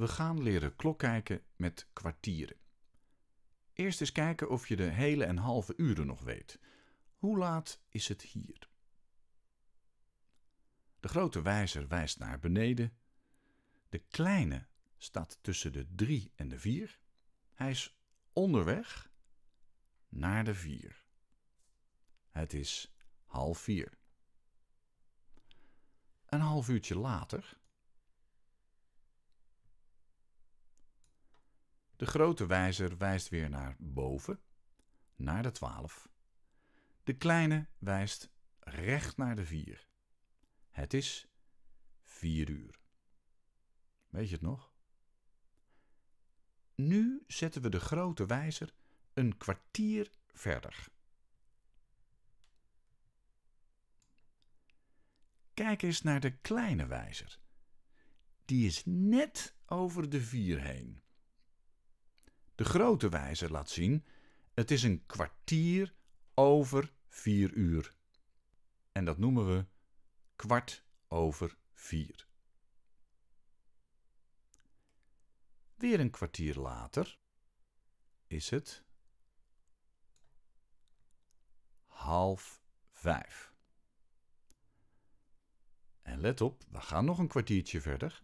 We gaan leren klok kijken met kwartieren. Eerst eens kijken of je de hele en halve uren nog weet. Hoe laat is het hier? De grote wijzer wijst naar beneden. De kleine staat tussen de drie en de vier. Hij is onderweg naar de vier. Het is half vier. Een half uurtje later De grote wijzer wijst weer naar boven, naar de twaalf. De kleine wijst recht naar de vier. Het is vier uur. Weet je het nog? Nu zetten we de grote wijzer een kwartier verder. Kijk eens naar de kleine wijzer. Die is net over de vier heen de grote wijzer laat zien: het is een kwartier over vier uur. En dat noemen we kwart over vier. Weer een kwartier later is het half vijf. En let op, we gaan nog een kwartiertje verder.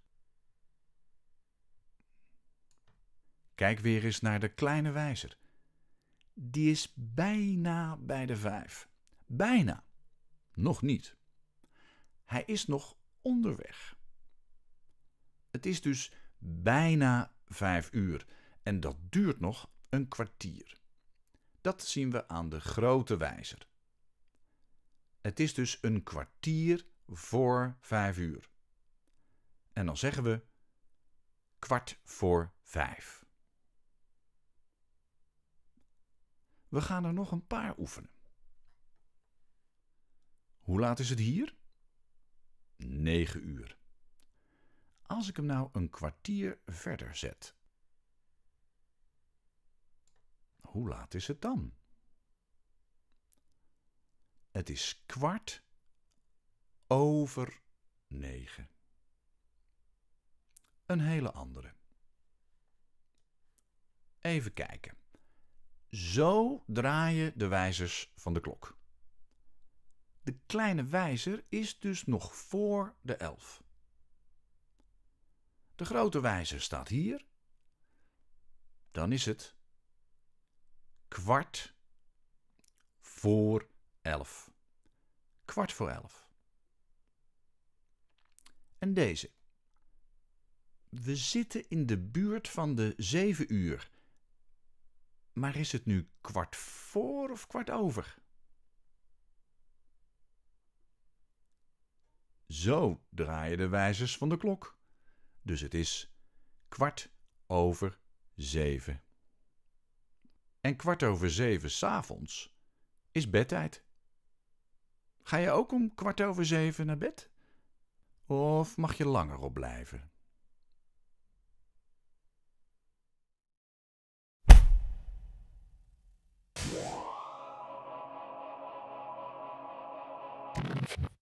Kijk weer eens naar de kleine wijzer. Die is bijna bij de vijf. Bijna. Nog niet. Hij is nog onderweg. Het is dus bijna vijf uur en dat duurt nog een kwartier. Dat zien we aan de grote wijzer. Het is dus een kwartier voor vijf uur. En dan zeggen we kwart voor vijf. We gaan er nog een paar oefenen. Hoe laat is het hier? 9 uur. Als ik hem nou een kwartier verder zet. Hoe laat is het dan? Het is kwart over 9. Een hele andere. Even kijken. Zo draaien de wijzers van de klok. De kleine wijzer is dus nog voor de elf. De grote wijzer staat hier. Dan is het kwart voor elf. Kwart voor elf. En deze. We zitten in de buurt van de zeven uur. Maar is het nu kwart voor of kwart over? Zo draaien de wijzers van de klok. Dus het is kwart over zeven. En kwart over zeven s'avonds is bedtijd. Ga je ook om kwart over zeven naar bed? Of mag je langer opblijven? Thank you.